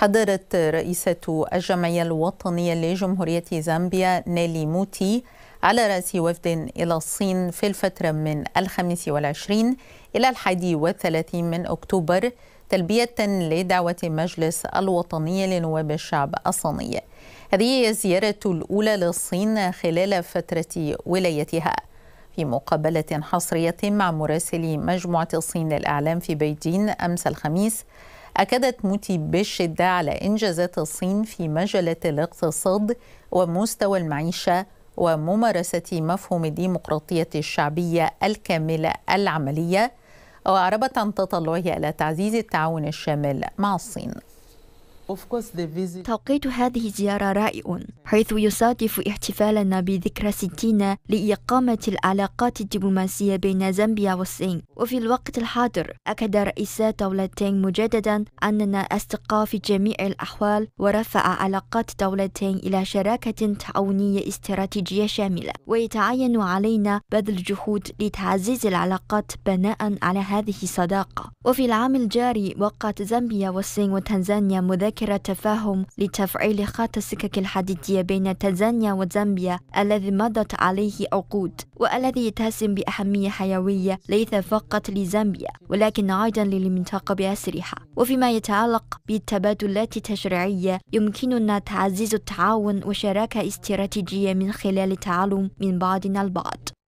حضرت رئيسة الجمعية الوطنية لجمهورية زامبيا نيلي موتي على رأس وفد إلى الصين في الفترة من الخامس والعشرين إلى الحادي والثلاثين من أكتوبر تلبية لدعوة مجلس الوطني لنواب الشعب الصيني هذه هي الزيارة الأولى للصين خلال فترة ولايتها في مقابلة حصرية مع مراسلي مجموعة الصين للإعلام في بيجين أمس الخميس أكدت موتي بالشدة على إنجازات الصين في مجلة الاقتصاد ومستوى المعيشة وممارسة مفهوم الديمقراطية الشعبية الكاملة العملية وأعربت عن تطلعها إلى تعزيز التعاون الشامل مع الصين توقيت هذه الزيارة رائع حيث يصادف احتفالنا بذكرى ستين لإقامة العلاقات الدبلوماسية بين زامبيا والصين وفي الوقت الحاضر أكد رئيس دولتين مجددا أننا أصدقاء في جميع الأحوال ورفع علاقات دولتين إلى شراكة تعاونية استراتيجية شاملة ويتعين علينا بذل جهود لتعزيز العلاقات بناء على هذه الصداقة وفي العام الجاري وقعت زامبيا والصين وتنزانيا مذاكرة مذكرة تفاهم لتفعيل خط السكك الحديدية بين تنزانيا وزامبيا الذي مضت عليه عقود والذي يتسم بأهمية حيوية ليس فقط لزامبيا ولكن أيضا للمنطقة بأسرها وفيما يتعلق بالتبادلات التشريعية يمكننا تعزيز التعاون وشراكة استراتيجية من خلال التعلم من بعضنا البعض